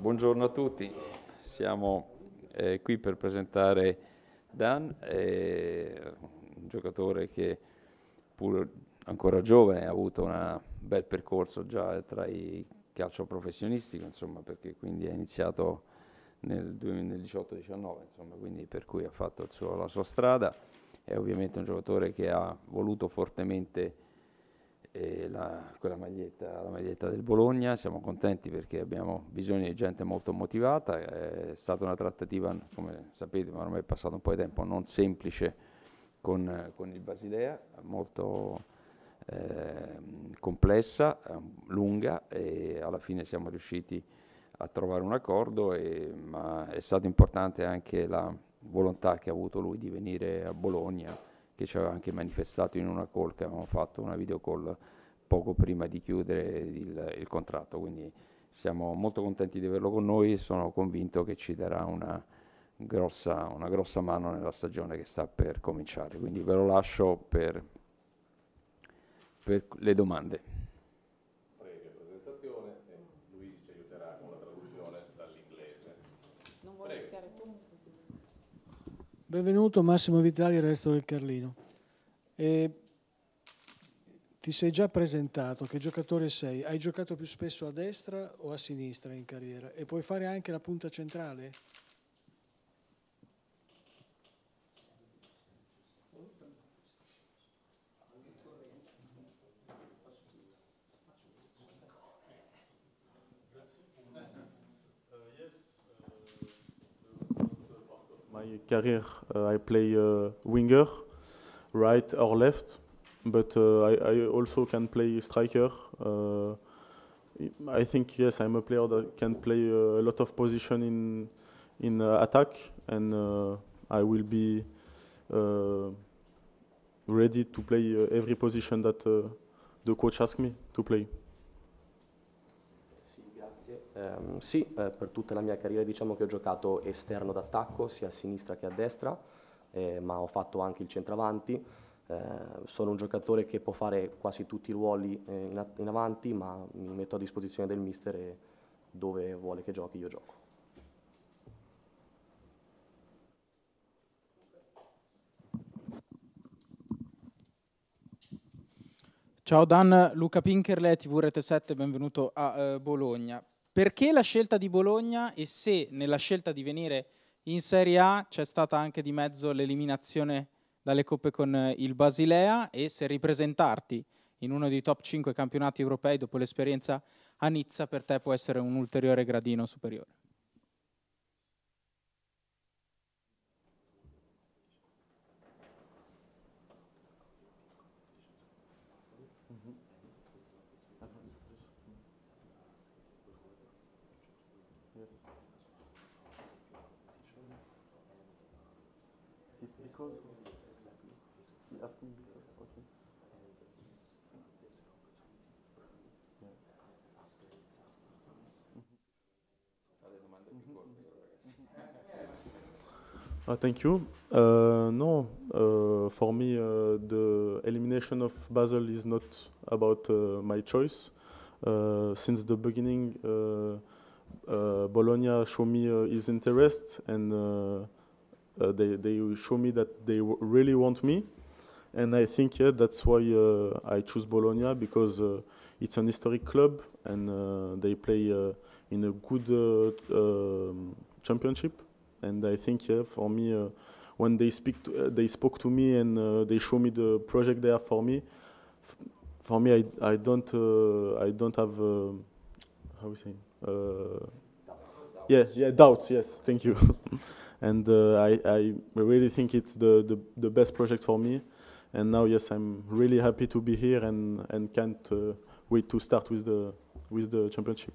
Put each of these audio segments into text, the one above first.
buongiorno a tutti. Siamo eh, qui per presentare Dan, eh, un giocatore che pur ancora giovane ha avuto un bel percorso già tra i calcio professionistico, insomma, perché quindi ha iniziato nel 2018-19, insomma, quindi per cui ha fatto suo, la sua strada. È ovviamente un giocatore che ha voluto fortemente la, quella maglietta, la maglietta del Bologna, siamo contenti perché abbiamo bisogno di gente molto motivata, è stata una trattativa, come sapete, ma ormai è passato un po' di tempo, non semplice con, con il Basilea, molto eh, complessa, ehm, lunga e alla fine siamo riusciti a trovare un accordo, e, ma è stata importante anche la volontà che ha avuto lui di venire a Bologna che ci aveva anche manifestato in una call che avevamo fatto, una video call poco prima di chiudere il, il contratto. Quindi siamo molto contenti di averlo con noi e sono convinto che ci darà una grossa, una grossa mano nella stagione che sta per cominciare. Quindi ve lo lascio per, per le domande. Benvenuto Massimo Vitali, Resto del Carlino. E ti sei già presentato, che giocatore sei? Hai giocato più spesso a destra o a sinistra in carriera? E puoi fare anche la punta centrale? career, uh, I play uh, winger, right or left, but uh, I, I, also can play striker. I think yes, I'm a player that can play a lot of position in in attack, and I will be ready to play every position that the coach asks me to play. Grazie. Ehm, eh, sì, per tutta la mia carriera diciamo che ho giocato esterno d'attacco, sia a sinistra che a destra, eh, ma ho fatto anche il centravanti. Eh, sono un giocatore che può fare quasi tutti i ruoli eh, in, in avanti, ma mi metto a disposizione del mister e dove vuole che giochi io gioco. Ciao Dan, Luca Pinkerle, TV Rete 7, benvenuto a eh, Bologna. Perché la scelta di Bologna e se nella scelta di venire in Serie A c'è stata anche di mezzo l'eliminazione dalle coppe con eh, il Basilea e se ripresentarti in uno dei top 5 campionati europei dopo l'esperienza a Nizza per te può essere un ulteriore gradino superiore? The okay. Uh, thank you. Uh, no, uh, for me, uh, the elimination of Basel is not about uh, my choice. Uh, since the beginning, Bologna showed me his interest, and uh, they they show me that they really want me, and I think yeah, that's why uh, I choose Bologna because uh, it's an historic club and uh, they play in a good um, championship, and I think yeah, for me. when they speak, to, they spoke to me and they show me the project they have for me. for me, I, I don't, I don't have, how we say, yeah, yeah, doubts. Yes, thank you. and uh, I, I, really think it's the, the, the, best project for me. And now, yes, I'm really happy to be here and, and can't uh, wait to start with the, with the championship.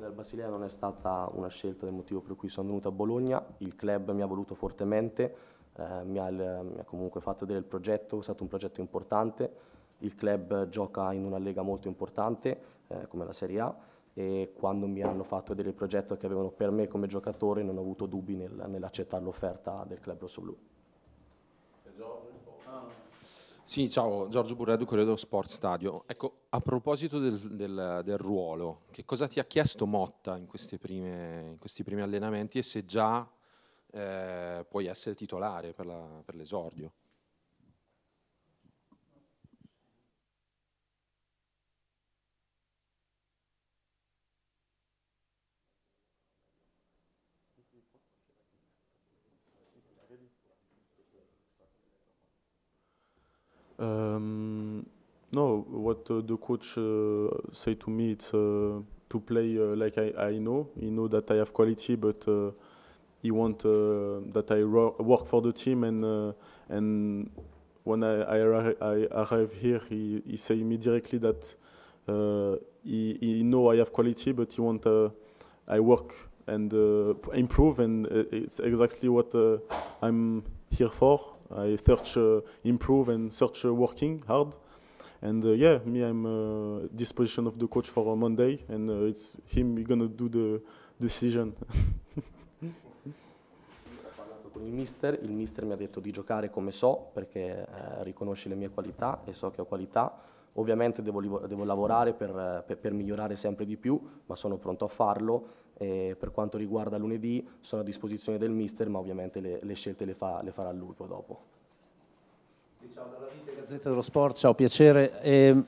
nel Basilea non è stata una scelta del motivo per cui sono venuto a Bologna, il club mi ha voluto fortemente, eh, mi, ha, mi, ha, comunque fatto vedere il progetto, è stato un progetto importante, il club gioca in una lega molto importante eh, come la Serie A e quando mi hanno fatto vedere il progetto che avevano per me come giocatore non ho avuto dubbi nel, nell'accettare l'offerta del club rossoblù. Ah. Sì, ciao, Giorgio Burredo, Corriere dello Sport Stadio. Ecco, a proposito del, del, del, ruolo, che cosa ti ha chiesto Motta in, prime, in questi primi allenamenti e se già eh, puoi essere titolare per, la, per l'esordio? Um, no, what uh, the coach uh, say to me, it's uh, to play uh, like I, I, know. He know that I have quality, but uh, he want uh, that I work for the team. And and when I, I, I, arrive here, he, he say me directly that he, he know I have quality, but he want I work and improve. And it's exactly what I'm here for. I search, uh, improve, and search uh, working hard. And uh, yeah, me, I'm uh, this position of the coach for Monday, and it's him gonna do the decision. il mister, il mister mi ha detto di giocare come so perché eh, riconosce le mie qualità e so che ho qualità, ovviamente devo, devo lavorare per, eh, per, per, migliorare sempre di più, ma sono pronto a farlo eh, per quanto riguarda lunedì sono a disposizione del mister, ma ovviamente le, le scelte le, fa, le, farà lui poi dopo. Ciao dalla Vite Gazzetta dello Sport, ciao, piacere. Eh,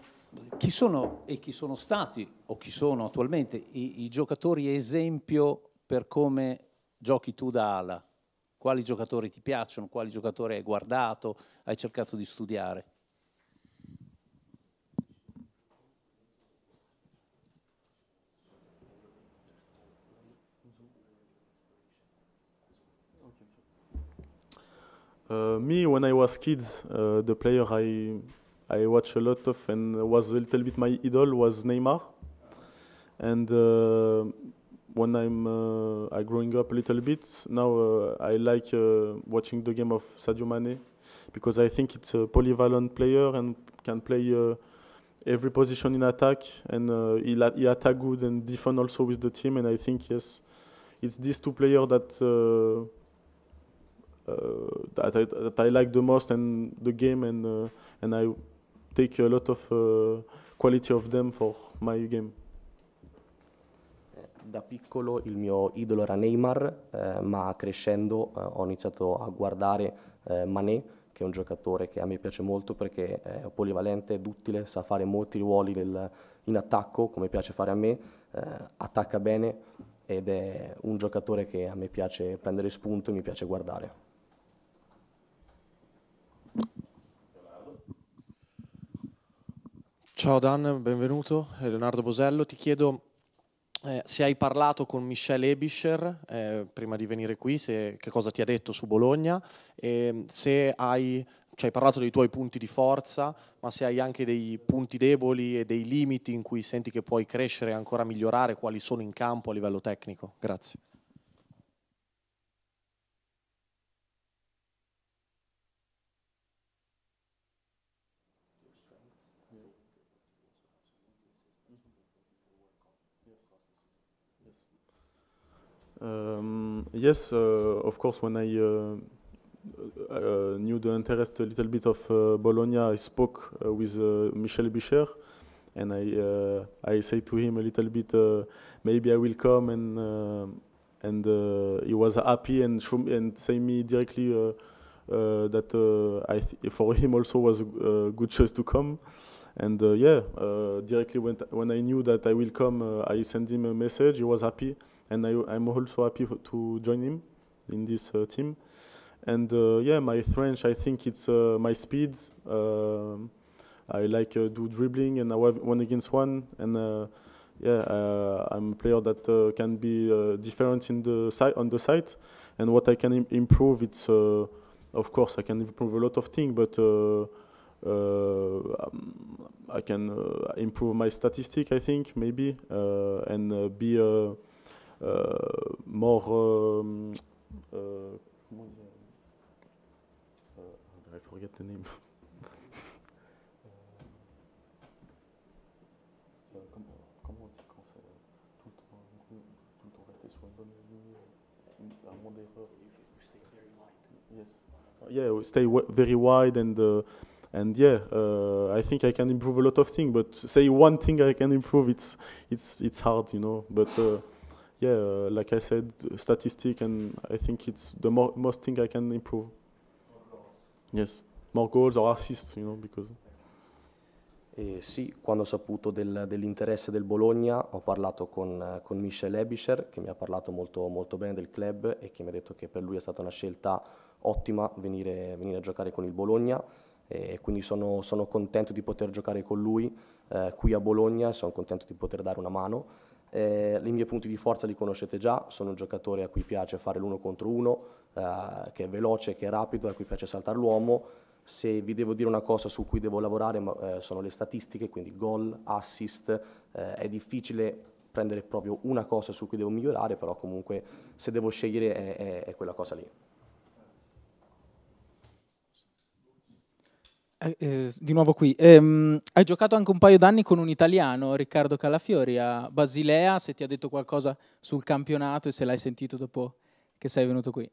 chi sono e chi sono stati o chi sono attualmente i, i giocatori esempio per come giochi tu da ala? Quali giocatori ti piacciono? Quali giocatori hai guardato? Hai cercato di studiare? Uh, me, when I was kids, uh, the player I I watched a lot of and was a little bit my idol was Neymar. And uh, when I'm I growing up a little bit, now I like watching the game of Sadio Mane because I think it's a polyvalent player and can play uh, every position in attack and uh, he, he attack good and defend also with the team and I think yes, it's these two players that uh, that uh, I, that I like the most and the game and uh, and I take a lot of uh, quality of them for my game. Da piccolo il mio idolo era Neymar, eh, ma crescendo eh, ho iniziato a guardare eh, Mané, che è un giocatore che a me piace molto perché è polivalente, è duttile, sa fare molti ruoli nel, in attacco, come piace fare a me, eh, attacca bene ed è un giocatore che a me piace prendere spunto e mi piace guardare. Ciao Dan, benvenuto. Leonardo Bosello, ti chiedo eh, se hai parlato con Michel Ebischer eh, prima di venire qui, se, che cosa ti ha detto su Bologna, e se hai, cioè, hai parlato dei tuoi punti di forza, ma se hai anche dei punti deboli e dei limiti in cui senti che puoi crescere e ancora migliorare, quali sono in campo a livello tecnico. Grazie. Um, yes, uh, of course, when I uh, uh, knew the interest a little bit of Bologna, I spoke with Michel Bicher and I, I said to him a little bit, maybe I will come and and uh, he was happy and and say me directly uh, uh, that I th for him also was a good choice to come. And yeah, directly when when I knew that I will come, I sent him a message. He was happy, and I, am also happy to join him in this uh, team. And uh, yeah, my French, I think it's uh, my speed. Um, I like do dribbling and I have one against one and yeah, uh, I'm a player that uh, can be uh, different in the on the site, and what I can Im improve, it's of course I can improve a lot of things, but um, I can improve my statistic, I think maybe, and be I forget the name. yeah, stay very wide and uh, and yeah, uh, I think I can improve a lot of things. But say one thing I can improve, it's it's it's hard, you know. But uh, yeah, uh, like I said, statistic, and I think it's the mo most thing I can improve. Yes, more goals or assists, you know, because. Eh, sì, quando ho saputo del, dell'interesse del Bologna ho parlato con, con Michel Ebischer che mi ha parlato molto, molto, bene del club e che mi ha detto che per lui è stata una scelta ottima venire, venire a giocare con il Bologna e quindi sono, sono contento di poter giocare con lui eh, qui a Bologna e sono contento di poter dare una mano. Eh, I miei punti di forza li conoscete già, sono un giocatore a cui piace fare l'uno contro uno, eh, che è veloce, che è rapido, a cui piace saltare l'uomo. Se vi devo dire una cosa su cui devo lavorare ma, eh, sono le statistiche, quindi gol, assist, eh, è difficile prendere proprio una cosa su cui devo migliorare, però comunque se devo scegliere è, è, è quella cosa lì. Eh, eh, di nuovo qui. Ehm, hai giocato anche un paio d'anni con un italiano, Riccardo Calafiori, a Basilea, se ti ha detto qualcosa sul campionato e se l'hai sentito dopo che sei venuto qui.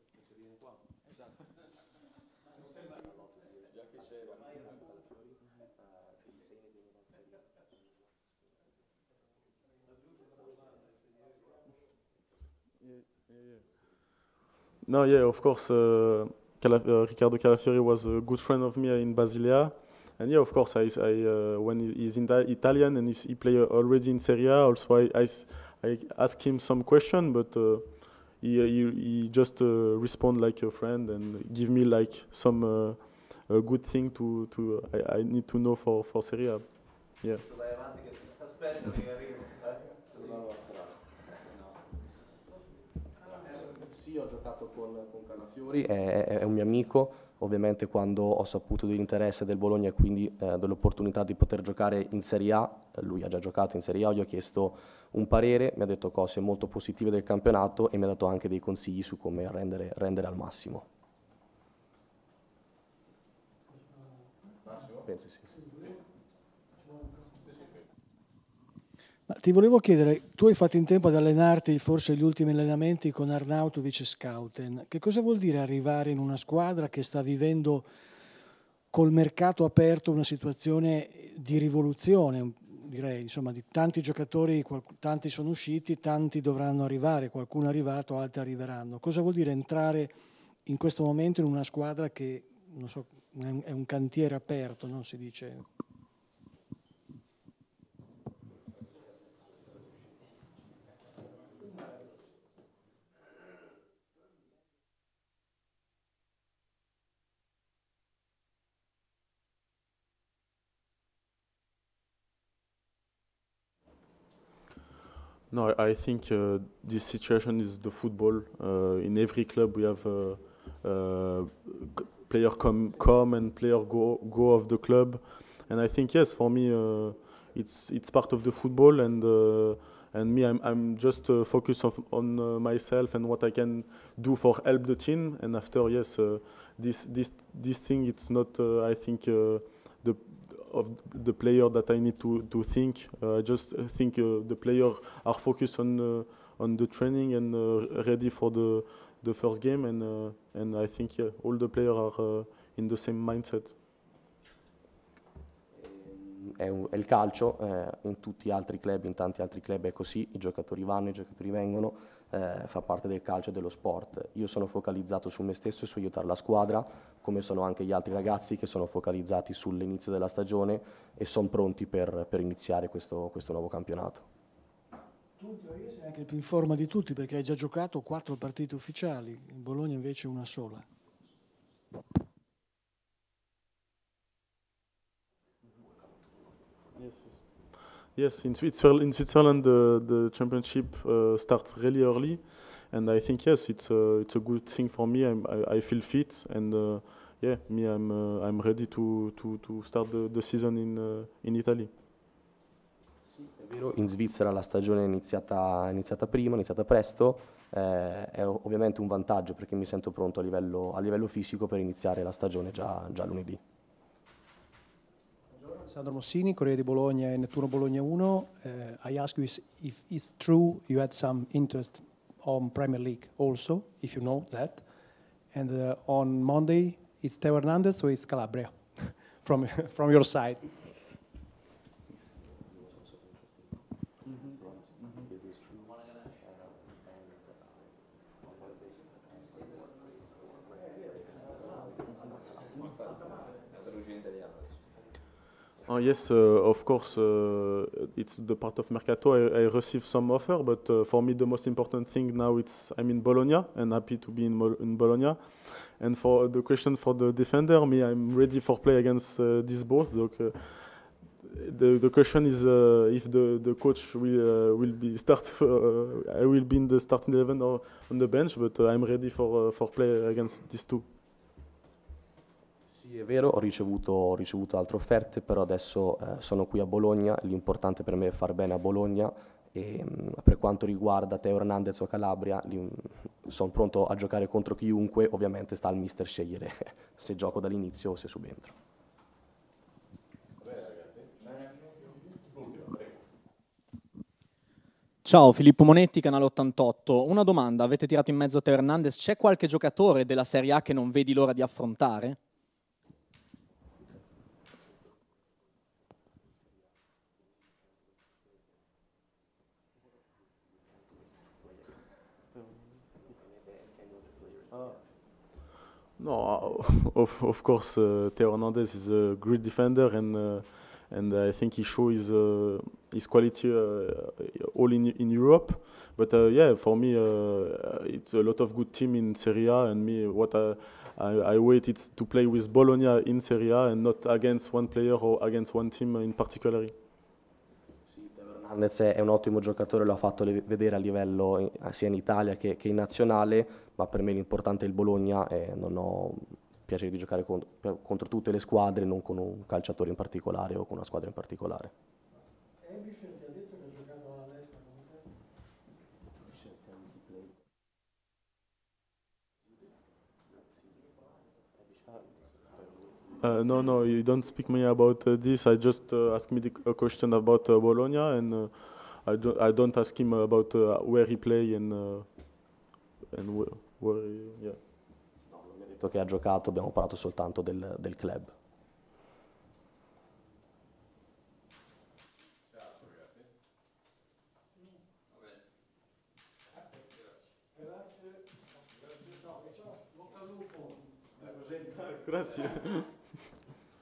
No, yeah, of course. Uh... Calaf- euh, Ricardo Calafieri was a good friend of me in Basilea. And yeah, of course, I, I uh, when he's in Italian and he plays uh, already in Serie A, also I, I, I ask him some question, but uh, he, he, he, just respond like a friend and give me like some a good thing to, to I, I, need to know for, for Serie A. Yeah. sì, ho giocato con, con Calafiori, è, è, un mio amico, ovviamente quando ho saputo dell'interesse del Bologna e quindi eh, dell'opportunità di poter giocare in Serie A, lui ha già giocato in Serie A, gli ho chiesto un parere, mi ha detto cose molto positive del campionato e mi ha dato anche dei consigli su come rendere, rendere al massimo. Massimo? Penso sì. Ma ti volevo chiedere, tu hai fatto in tempo ad allenarti forse gli ultimi allenamenti con Arnautovic e Scouten. Che cosa vuol dire arrivare in una squadra che sta vivendo col mercato aperto una situazione di rivoluzione? Direi, insomma, di tanti giocatori, tanti sono usciti, tanti dovranno arrivare, qualcuno è arrivato, altri arriveranno. Cosa vuol dire entrare in questo momento in una squadra che, non so, è un cantiere aperto, non si dice No, I think uh, this situation is the football. Uh, in every club, we have uh, uh player come come and player go go of the club, and I think yes, for me, uh, it's it's part of the football, and uh, and me, I'm I'm just focused on, on myself and what I can do for help the team. And after yes, this this this thing, it's not I think. of the player that I need to, to think. Uh, I just think uh, the player are focused on uh, on the training and ready for the the first game, and and I think yeah, all the players are in the same mindset. È, un, è, il calcio, eh, in tutti gli altri club, in tanti altri club è così, i giocatori vanno, i giocatori vengono, eh, fa parte del calcio e dello sport. Io sono focalizzato su me stesso e su aiutare la squadra, come sono anche gli altri ragazzi che sono focalizzati sull'inizio della stagione e sono pronti per, per iniziare questo, questo, nuovo campionato. Tu io sei anche più in forma di tutti perché hai già giocato quattro partite ufficiali, in Bologna invece una sola. Yes, in Switzerland, in Switzerland the, the championship uh, starts really early, and I think yes, it's a it's a good thing for me. I'm, I, I feel fit, and uh, yeah, me I'm uh, I'm ready to to to start the, the season in uh, in Italy. Sì, è vero. In Svizzera la stagione è iniziata, è iniziata prima, è iniziata presto. Eh, è ovviamente un vantaggio perché mi sento pronto a livello, a livello fisico per iniziare la stagione già, già lunedì. Alessandro Mossini, Corriere di Bologna and Nettuno Bologna 1. Uh, I ask you if, it's true you had some interest on Premier League also, if you know that. And uh, on Monday, it's Teo Hernandez, so it's Calabria from, from your side. Oh, yes, uh, of course, uh, it's the part of Mercato. I, I some offer, but uh, for me the most important thing now it's I'm in Bologna and happy to be in, Mo in Bologna. And for the question for the defender, me I'm ready for play against this both. the, the question is uh, if the, the coach will uh, will be start uh, I will be in the starting eleven or on the bench, but I'm ready for for play against these two. Sì, è vero, ho ricevuto, ho ricevuto altre offerte, però adesso eh, sono qui a Bologna, l'importante per me è far bene a Bologna e, mh, mm, per quanto riguarda Teo Hernandez o Calabria, mm, sono pronto a giocare contro chiunque, ovviamente sta al mister scegliere se gioco dall'inizio o se subentro. Ciao Filippo Monetti, canale 88. Una domanda, avete tirato in mezzo Teo Hernandez, c'è qualche giocatore della Serie A che non vedi l'ora di affrontare? no, uh, of, of course, uh, Theo Hernandez is a great defender, and uh, and I think he shows his, uh, his quality uh, all in in Europe. But uh, yeah, for me, it's a lot of good team in Serie A, and me what I, I, I waited to play with Bologna in Serie A and not against one player or against one team in particular. Hernandez è un ottimo giocatore, lo ha fatto vedere a livello eh, sia in Italia che, che in nazionale, ma per me l'importante è il Bologna e non ho piacere di giocare contro, contro tutte le squadre, non con un calciatore in particolare o con una squadra in particolare. Thank you. Uh, no, no, you don't speak me about uh, this. I just uh, ask me a question about uh, Bologna, and uh, I don't I don't ask him about uh, where he play and and where, where he, yeah. No, non mi ha detto che ha giocato. Abbiamo parlato soltanto del, del club. Grazie.